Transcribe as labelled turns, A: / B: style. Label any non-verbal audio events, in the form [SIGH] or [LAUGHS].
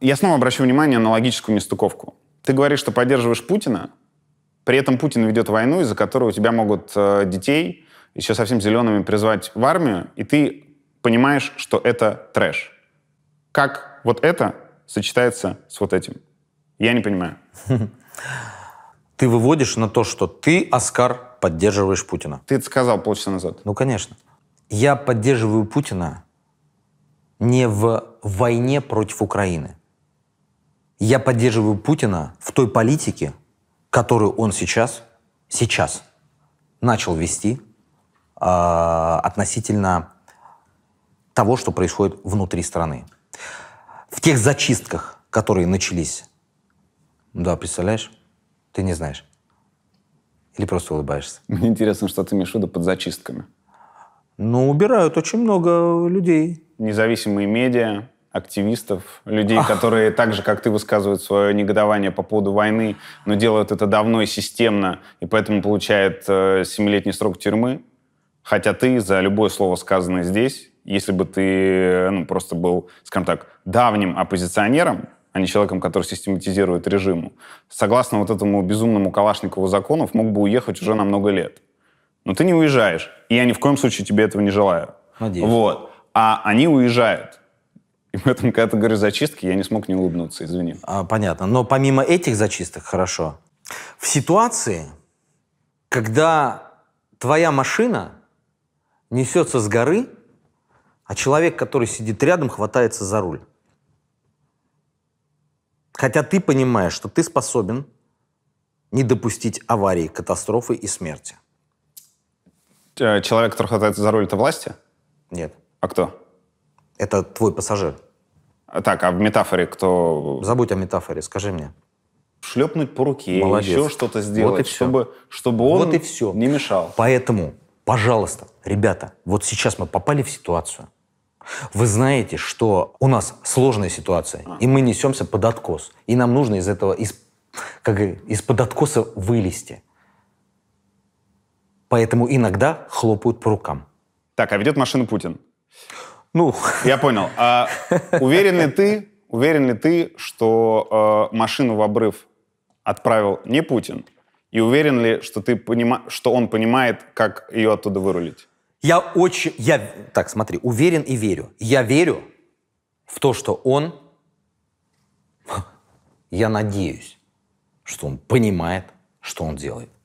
A: Я снова обращу внимание на логическую нестыковку. Ты говоришь, что поддерживаешь Путина, при этом Путин ведет войну, из-за которой у тебя могут э, детей еще совсем зелеными призвать в армию, и ты понимаешь, что это трэш. Как вот это сочетается с вот этим? Я не понимаю. [LAUGHS] Ты выводишь на то, что ты, Оскар, поддерживаешь Путина. Ты это сказал полчаса назад.
B: Ну, конечно. Я поддерживаю Путина не в войне против Украины. Я поддерживаю Путина в той политике, которую он сейчас, сейчас начал вести э, относительно того, что происходит внутри страны. В тех зачистках, которые начались. Да, представляешь? Ты не знаешь. Или просто улыбаешься? Мне интересно, что ты имеешь в виду под зачистками. Ну, убирают очень много людей.
A: Независимые медиа, активистов, людей, которые [LAUGHS] так же, как ты, высказывают свое негодование по поводу войны, но делают это давно и системно, и поэтому получает э, семилетний срок тюрьмы. Хотя ты за любое слово, сказанное здесь, если бы ты э, ну, просто был, скажем так, давним оппозиционером, а не человеком, который систематизирует режиму, согласно вот этому безумному Калашникову закону, мог бы уехать уже на много лет. Но ты не уезжаешь. И я ни в коем случае тебе этого не желаю. Надеюсь. Вот. А они уезжают. И поэтому, когда ты говоришь зачистки, я не смог не
B: улыбнуться, извини. А, понятно. Но помимо этих зачисток, хорошо. В ситуации, когда твоя машина несется с горы, а человек, который сидит рядом, хватается за руль. Хотя ты понимаешь, что ты способен не допустить аварии, катастрофы и смерти.
A: Э, человек, который хватается за руль, это власти? Нет. А кто? Это твой пассажир. Так, а в метафоре
B: кто... Забудь о метафоре, скажи мне. Шлепнуть по руке, Молодец. еще что-то сделать, вот и все. чтобы, чтобы он вот и все. не мешал. Поэтому, пожалуйста, ребята, вот сейчас мы попали в ситуацию. Вы знаете, что у нас сложная ситуация, а. и мы несемся под откос. И нам нужно из этого, из, как из-под откоса вылезти. Поэтому иногда хлопают по рукам. Так, а ведет
A: машину Путин. Ну. Я понял. А уверен ли ты, уверен ли ты, что э, машину в обрыв отправил не Путин? И уверен ли, что, ты понима... что он понимает, как ее оттуда вырулить? Я очень... Я,
B: так, смотри, уверен и верю. Я верю в то, что он... Я надеюсь, что он понимает, что он делает.